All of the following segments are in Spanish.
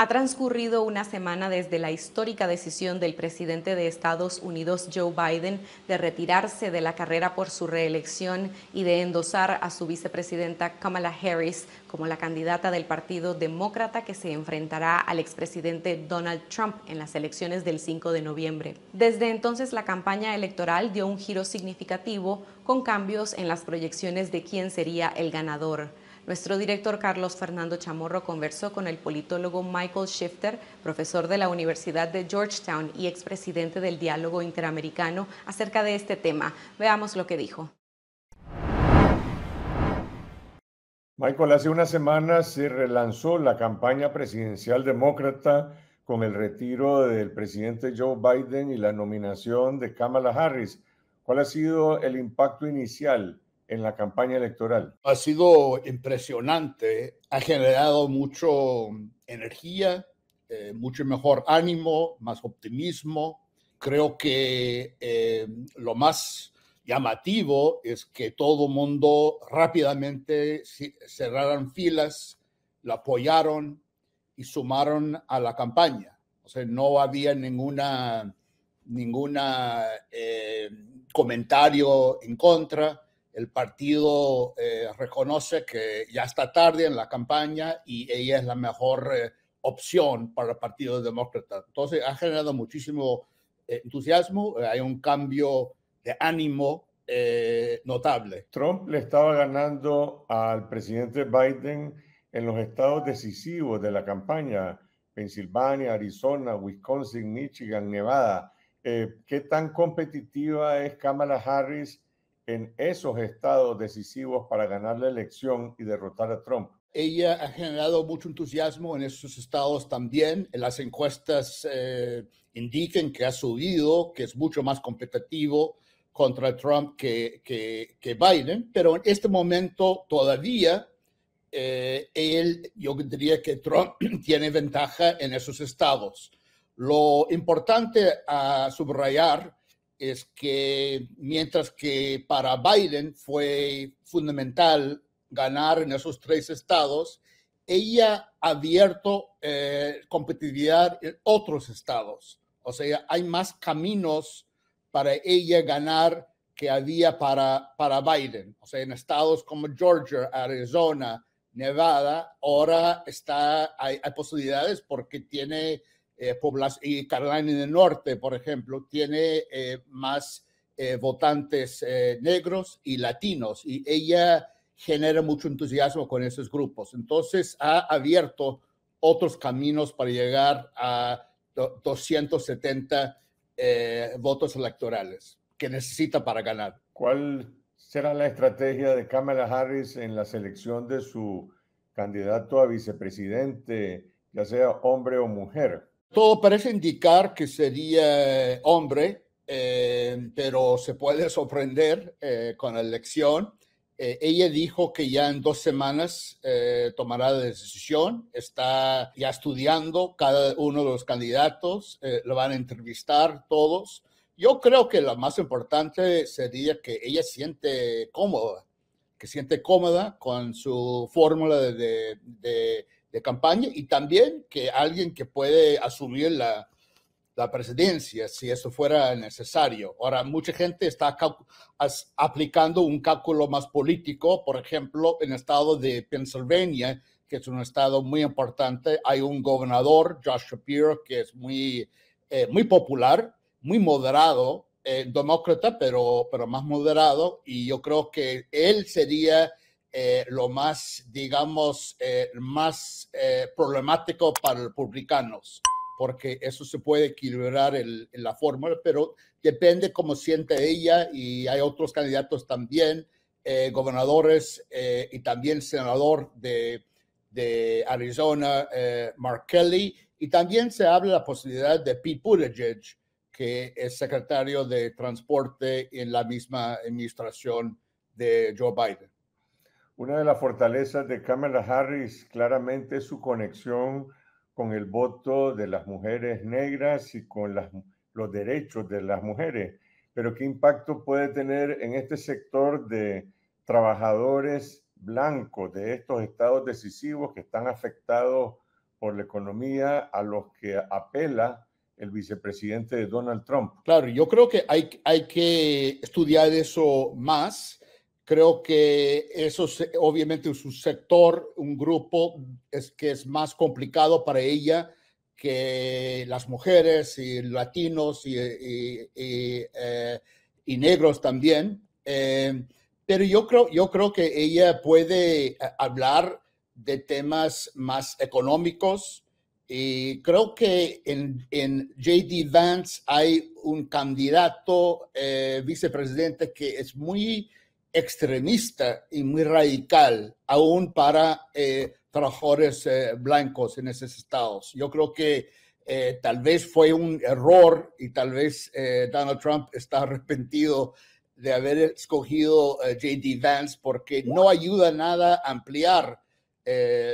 Ha transcurrido una semana desde la histórica decisión del presidente de Estados Unidos, Joe Biden, de retirarse de la carrera por su reelección y de endosar a su vicepresidenta Kamala Harris como la candidata del Partido Demócrata que se enfrentará al expresidente Donald Trump en las elecciones del 5 de noviembre. Desde entonces la campaña electoral dio un giro significativo con cambios en las proyecciones de quién sería el ganador. Nuestro director Carlos Fernando Chamorro conversó con el politólogo Michael Shifter, profesor de la Universidad de Georgetown y expresidente del Diálogo Interamericano, acerca de este tema. Veamos lo que dijo. Michael, hace unas semana se relanzó la campaña presidencial demócrata con el retiro del presidente Joe Biden y la nominación de Kamala Harris. ¿Cuál ha sido el impacto inicial en la campaña electoral? Ha sido impresionante, ha generado mucho energía, eh, mucho mejor ánimo, más optimismo. Creo que eh, lo más llamativo es que todo mundo rápidamente cerraron filas, la apoyaron y sumaron a la campaña. O sea, no había ninguna ninguna eh, comentario en contra el partido eh, reconoce que ya está tarde en la campaña y ella es la mejor eh, opción para el Partido Demócrata. Entonces ha generado muchísimo eh, entusiasmo, hay un cambio de ánimo notable. Trump le estaba ganando al presidente Biden en los estados decisivos de la campaña, Pensilvania, Arizona, Wisconsin, Michigan, Nevada. ¿Qué tan competitiva es Kamala Harris? en esos estados decisivos para ganar la elección y derrotar a Trump. Ella ha generado mucho entusiasmo en esos estados también. Las encuestas eh, indican que ha subido, que es mucho más competitivo contra Trump que, que, Biden, pero en este momento todavía eh, él, yo diría que Trump tiene ventaja en esos estados. Lo importante a subrayar es que mientras que para Biden fue fundamental ganar en esos tres estados, ella ha abierto eh, competitividad en otros estados. O sea, hay más caminos para ella ganar que había para, para Biden. O sea, en estados como Georgia, Arizona, Nevada, ahora está, hay posibilidades porque tiene eh, y Carolina del Norte, por ejemplo, tiene eh, más eh, votantes eh, negros y latinos y ella genera mucho entusiasmo con esos grupos. Entonces ha abierto otros caminos para llegar a 270 votos electorales que necesita para ganar. ¿Cuál será la estrategia de Kamala Harris en la selección de su candidato a vicepresidente, ya sea hombre o mujer? Todo parece indicar que sería eh, hombre, eh, pero se puede sorprender eh, con la elección. ella dijo que ya en dos semanas tomará la decisión. Está ya estudiando cada uno de los candidatos, lo van a entrevistar todos. Yo creo que lo más importante sería que ella siente cómoda, que siente cómoda con su fórmula de de campaña y también que alguien que puede asumir la, la presidencia si eso fuera necesario. Ahora, mucha gente está aplicando un cálculo más político, por ejemplo, en el estado de Pensilvania, que es un estado muy importante, hay un gobernador, Josh Shapiro, que es muy, eh, muy popular, muy moderado, eh, demócrata, pero, pero más moderado, y yo creo que él sería eh, lo más, digamos, eh, más eh, problemático para los republicanos, porque eso se puede equilibrar en la fórmula, pero depende cómo siente ella y hay otros candidatos también, gobernadores y también senador de, de Arizona, Mark Kelly, y también se habla de la posibilidad de Pete Buttigieg, que es secretario de Transporte en la misma administración de Joe Biden. Una de las fortalezas de Kamala Harris claramente es su conexión con el voto de las mujeres negras y con los derechos de las mujeres. Pero ¿qué impacto puede tener en este sector de trabajadores blancos de estos estados decisivos que están afectados por la economía a los que apela el vicepresidente de Donald Trump? Claro, yo creo que hay, hay que estudiar eso más Creo que eso es obviamente es un sector, un grupo es que es más complicado para ella que las mujeres y latinos y, eh, negros también. Eh, pero yo creo, yo creo que ella puede eh, hablar de temas más económicos y creo que en, en JD Vance hay un candidato vicepresidente que es muy extremista y muy radical, aún para eh, trabajadores eh, blancos en esos estados. Yo creo que eh, tal vez fue un error y tal vez Donald Trump está arrepentido de haber escogido JD Vance porque no ayuda nada a ampliar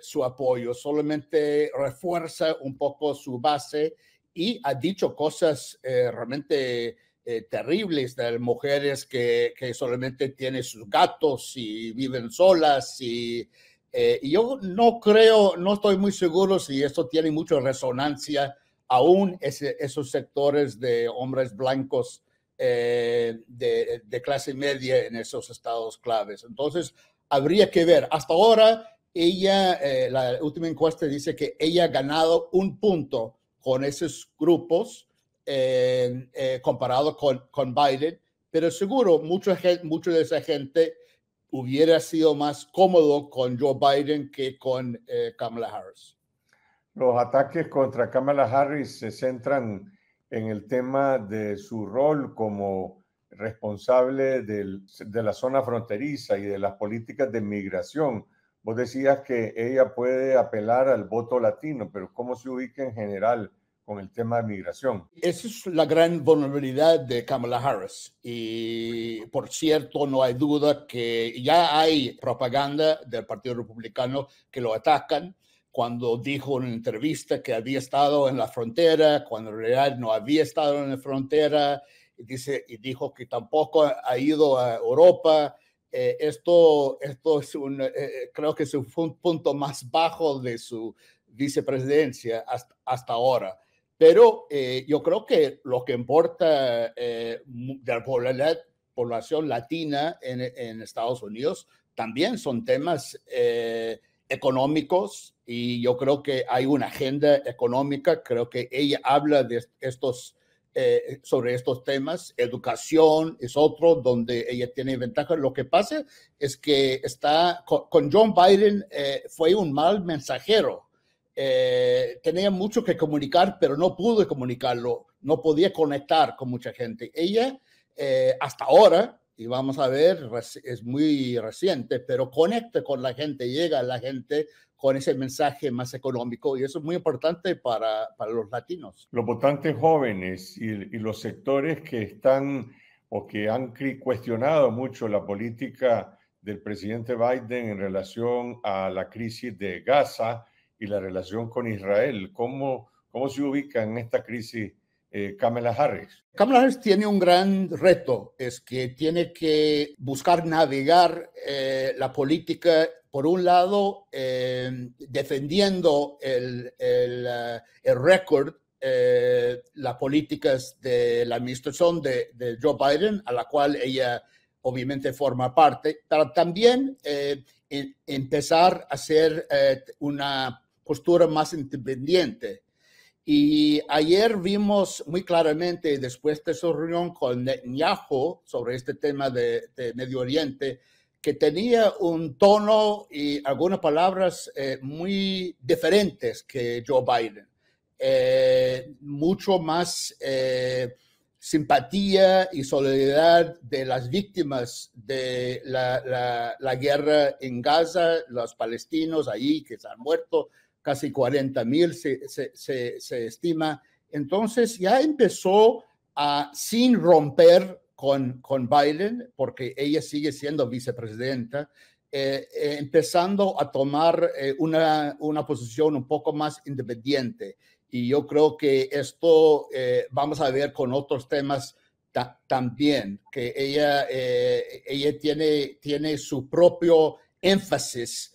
su apoyo, solamente refuerza un poco su base y ha dicho cosas realmente eh, terribles de mujeres que, solamente tienen sus gatos y viven solas eh, y, yo no creo, no estoy muy seguro si esto tiene mucha resonancia aún ese, esos sectores de hombres blancos eh, de, clase media en esos estados claves. Entonces, habría que ver. Hasta ahora, ella, la última encuesta dice que ella ha ganado un punto con esos grupos eh, comparado con, con, Biden, pero seguro mucha gente, de esa gente hubiera sido más cómodo con Joe Biden que con eh, Kamala Harris. Los ataques contra Kamala Harris se centran en el tema de su rol como responsable de la zona fronteriza y de las políticas de migración. Vos decías que ella puede apelar al voto latino, pero ¿cómo se ubica en general con el tema de migración. Esa es la gran vulnerabilidad de Kamala Harris. Y por cierto, no hay duda que ya hay propaganda del Partido Republicano que lo atacan cuando dijo en una entrevista que había estado en la frontera, cuando en realidad no había estado en la frontera, y, dice, y dijo que tampoco ha ido a Europa. Eh, esto, esto es un, eh, eh, creo que es un, punto más bajo de su vicepresidencia hasta ahora. Pero eh, yo creo que lo que importa eh, de la población latina en, Estados Unidos también son temas eh, económicos y yo creo que hay una agenda económica, creo que ella habla de estos sobre estos temas. Educación es otro donde ella tiene ventaja. Lo que pasa es que está con, con John Biden fue un mal mensajero eh, tenía mucho que comunicar, pero no pude comunicarlo, no podía conectar con mucha gente. Ella, eh, hasta ahora, y vamos a ver, es muy reciente, pero conecta con la gente, llega a la gente con ese mensaje más económico y eso es muy importante para, los latinos. Los votantes jóvenes y, y los sectores que están o que han cuestionado mucho la política del presidente Biden en relación a la crisis de Gaza, y la relación con Israel. ¿Cómo, cómo se ubica en esta crisis eh, Kamala Harris? Kamala Harris tiene un gran reto, es que tiene que buscar navegar eh, la política, por un lado, em, defendiendo el, el, eh, el récord eh, las políticas de la administración de, Joe Biden, a la cual ella obviamente forma parte, pero también empezar a hacer una postura más independiente. Y ayer vimos muy claramente, después de su reunión con Netanyahu sobre este tema de, Medio Oriente, que tenía un tono y algunas palabras eh, muy diferentes que Joe Biden. Eh, mucho más eh, simpatía y solidaridad de las víctimas de la, la, guerra en Gaza, los palestinos ahí que se han muerto, casi 40 mil se, estima. Entonces ya empezó a, sin romper con, con Biden, porque ella sigue siendo vicepresidenta, eh, eh, empezando a tomar eh, una, posición un poco más independiente. Y yo creo que esto vamos a ver con otros temas también, que ella, ella tiene, tiene su propio énfasis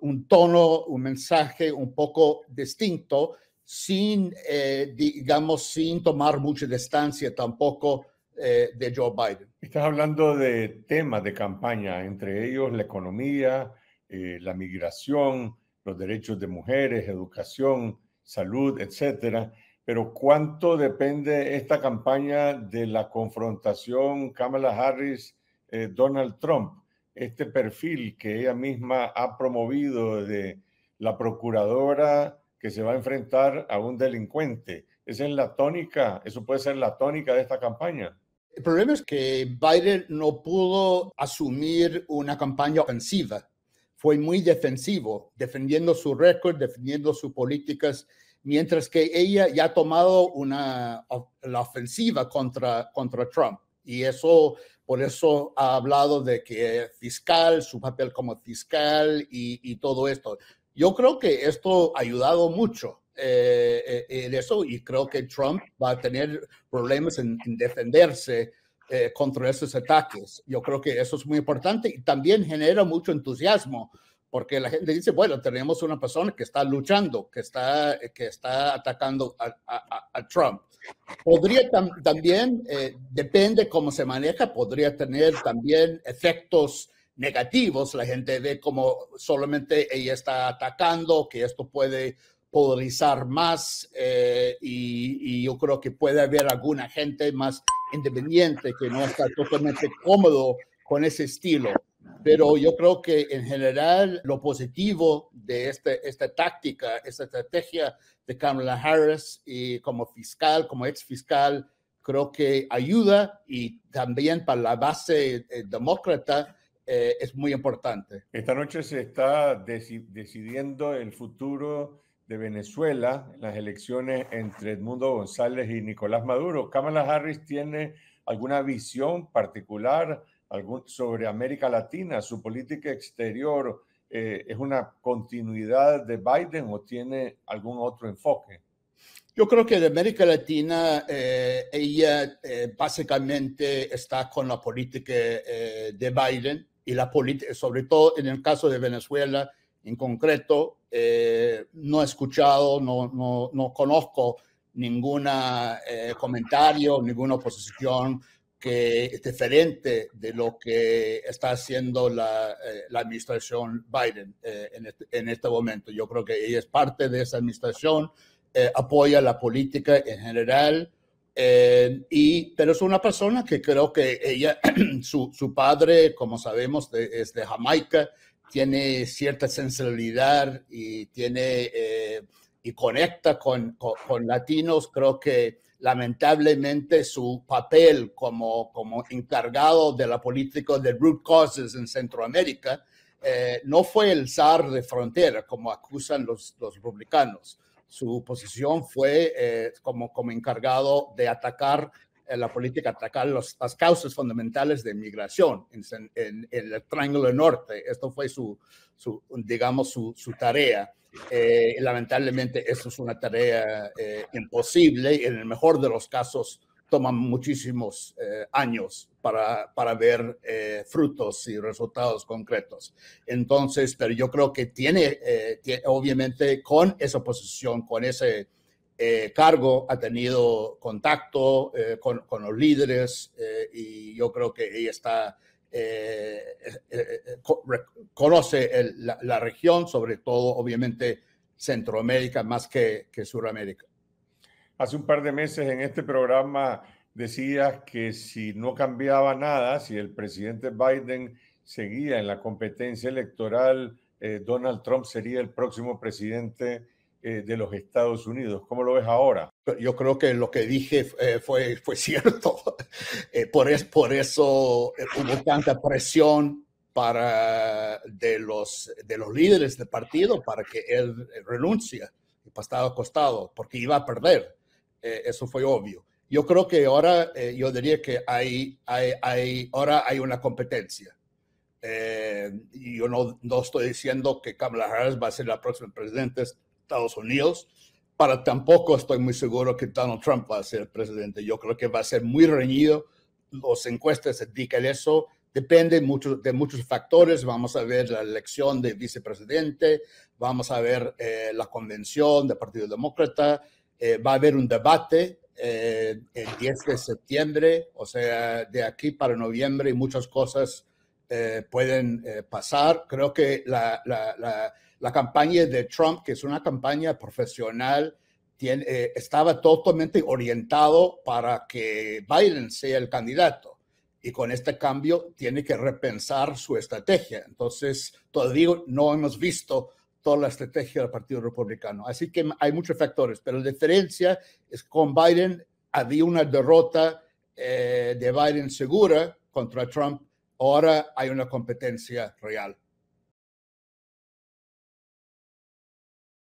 un tono, un mensaje un poco distinto, sin, eh, digamos, sin tomar mucha distancia tampoco eh, de Joe Biden. Estás hablando de temas de campaña, entre ellos la economía, eh, la migración, los derechos de mujeres, educación, salud, etcétera. Pero ¿cuánto depende esta campaña de la confrontación Kamala Harris-Donald Trump? este perfil que ella misma ha promovido de la procuradora que se va a enfrentar a un delincuente. Esa es la tónica, eso puede ser la tónica de esta campaña. El problema es que Biden no pudo asumir una campaña ofensiva. Fue muy defensivo, defendiendo su récord, defendiendo sus políticas, mientras que ella ya ha tomado una, la ofensiva contra, contra Trump. Y eso, por eso ha hablado de que fiscal, su papel como fiscal y, y todo esto. Yo creo que esto ha ayudado mucho eh, eh, en eso y creo que Trump va a tener problemas en, defenderse eh, contra esos ataques. Yo creo que eso es muy importante y también genera mucho entusiasmo porque la gente dice, bueno, tenemos una persona que está luchando, que está, que está atacando a, a, a Trump. Podría también, eh, depende cómo se maneja, podría tener también efectos negativos. La gente ve como solamente ella está atacando, que esto puede polarizar más eh, y, yo creo que puede haber alguna gente más independiente que no está totalmente cómodo con ese estilo pero yo creo que en general lo positivo de este, esta táctica, esta estrategia de Kamala Harris y como fiscal, como ex fiscal, creo que ayuda y también para la base eh, demócrata eh, es muy importante. Esta noche se está decidiendo el futuro de Venezuela las elecciones entre Edmundo González y Nicolás Maduro. Kamala Harris tiene alguna visión particular sobre América Latina, su política exterior eh, es una continuidad de Biden o tiene algún otro enfoque? Yo creo que de América Latina eh, ella eh, básicamente está con la política de Biden y la política, sobre todo en el caso de Venezuela en concreto, no he escuchado, no, no, no conozco ningún comentario, ninguna oposición que es diferente de lo que está haciendo la, eh, la administración Biden eh, en, este, en, este, momento. Yo creo que ella es parte de esa administración, eh, apoya la política en general, y, pero es una persona que creo que ella, su, su padre, como sabemos, es de Jamaica, tiene cierta sensibilidad y tiene... y conecta con, con latinos, creo que lamentablemente su papel como, como encargado de la política de root causes en Centroamérica eh, no fue el zar de frontera, como acusan los, los republicanos. Su posición fue eh, como, como encargado de atacar la política atacar los, las causas fundamentales de migración en, el Triángulo Norte. Esto fue su, digamos, su, tarea. Eh, lamentablemente, esto es una tarea eh, imposible y en el mejor de los casos toma muchísimos eh, años para, para ver frutos y resultados concretos. Entonces, pero yo creo que tiene, tiene obviamente, con esa posición, con ese eh, cargo ha tenido contacto eh, con, los líderes eh, y yo creo que ella está, conoce la, región, sobre todo obviamente Centroamérica más que, que Suramérica. Hace un par de meses en este programa decías que si no cambiaba nada, si el presidente Biden seguía en la competencia electoral, Donald Trump sería el próximo presidente eh, de los Estados Unidos. ¿Cómo lo ves ahora? Yo creo que lo que dije eh, fue, fue cierto. Eh, por, por eso hubo tanta presión para, de, los, de los líderes del partido para que él renuncie, pasado a costado, porque iba a perder. eso fue obvio. Yo creo que ahora, yo diría que hay, hay, ahora hay una competencia. y yo no, no, estoy diciendo que Kamala Harris va a ser la próxima presidenta Estados Unidos, para tampoco estoy muy seguro que Donald Trump va a ser presidente. Yo creo que va a ser muy reñido. Los encuestas indican eso. Depende mucho, de muchos factores. Vamos a ver la elección de vicepresidente, vamos a ver eh, la convención del Partido Demócrata, eh, va a haber un debate eh, el 10 de septiembre, o sea, de aquí para noviembre y muchas cosas pueden pasar. Creo que la la campaña de Trump, que es una campaña profesional, eh, estaba totalmente orientado para que Biden sea el candidato. Y con este cambio tiene que repensar su estrategia. Entonces, todavía no hemos visto toda la estrategia del Partido Republicano. Así que hay muchos factores, pero la diferencia es con Biden había una derrota eh, de Biden segura contra Trump. Ahora hay una competencia real.